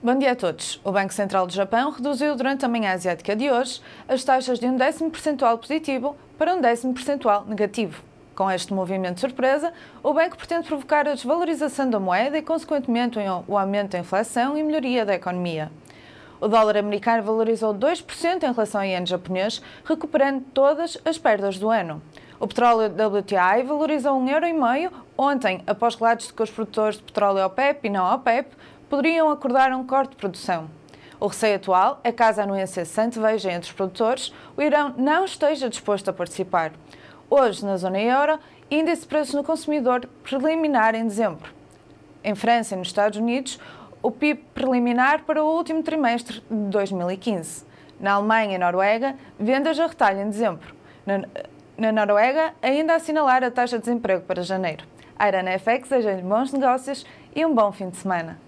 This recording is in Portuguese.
Bom dia a todos. O Banco Central do Japão reduziu durante a manhã asiática de hoje as taxas de um décimo percentual positivo para um décimo percentual negativo. Com este movimento de surpresa, o banco pretende provocar a desvalorização da moeda e, consequentemente, o aumento da inflação e melhoria da economia. O dólar americano valorizou 2% em relação ao iene japonês, recuperando todas as perdas do ano. O petróleo WTI valorizou 1,5€ ontem, após relatos de que os produtores de petróleo OPEP e não OPEP poderiam acordar um corte de produção. O receio atual é caso a anuência se anteveja entre os produtores, o Irão não esteja disposto a participar. Hoje, na zona euro, índice de preços no consumidor preliminar em dezembro. Em França e nos Estados Unidos, o PIB preliminar para o último trimestre de 2015. Na Alemanha e Noruega, vendas a retalho em dezembro. Na, na Noruega, ainda a assinalar a taxa de desemprego para janeiro. A Irana FX deseja-lhe bons negócios e um bom fim de semana.